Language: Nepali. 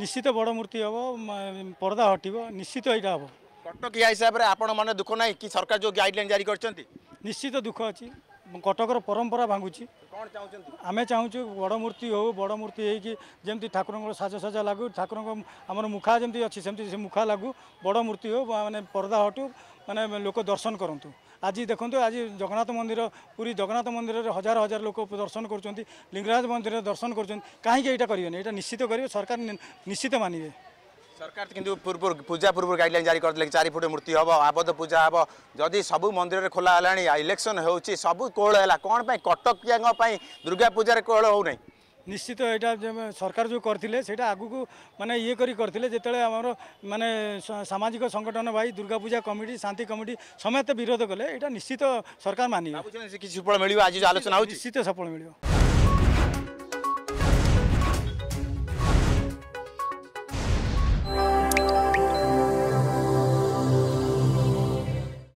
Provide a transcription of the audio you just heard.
निश्चित बड मूर्ति हे पर्दा हट्य निश्चित एउटा हौ कटक यहाँ हिसाबले दुख नै कि सरकार जो गाइडल निश्चित दुख अँ कटकर परम्परा भागुन्छ आमे चाहन्छु बड मूर्ति हौ बड मूर्तिक ठाकुर साजसजाजा लागु ठाकुर मुखा जति मुखा लागु बड मूर्ति हो मे पर्दा हटु दर्शन कँ आज देखि जगन्नाथ मन्दिर पुरै जगन्नाथ मन्दिर हजार हजार लोक दर्शन गरु लिंगराज मन्दिर दर्शन गर्छ काहीँक एटा गरेन एउटा निश्चित गरेर सरकार निश्चित मानव सरकार तिमी पूर्व पूजा पूर्व गाइडल जारी गरिदि फुट मूर्ति हे आबद पूजा हे जो सबै मन्दिर खोला हेला नि इलेक्सन हेर्छ सबै कोल होलाइ कटक्याङ्ग दुर्गा पूजा कोल हौ नै ନିଶ୍ଚିତ ଏଇଟା ସରକାର ଯେଉଁ କରିଥିଲେ ସେଇଟା ଆଗକୁ ମାନେ ଇଏ କରି କରିଥିଲେ ଯେତେବେଳେ ଆମର ମାନେ ସାମାଜିକ ସଂଗଠନ ଭାଇ ଦୁର୍ଗାପୂଜା କମିଟି ଶାନ୍ତି କମିଟି ସମସ୍ତେ ବିରୋଧ କଲେ ଏଇଟା ନିଶ୍ଚିତ ସରକାର ମାନିବେ କିଛି ସଫଳ ମିଳିବ ଆଜି ଯେଉଁ ଆଲୋଚନା ହେଉଛି ନିଶ୍ଚିତ ସଫଳ ମିଳିବ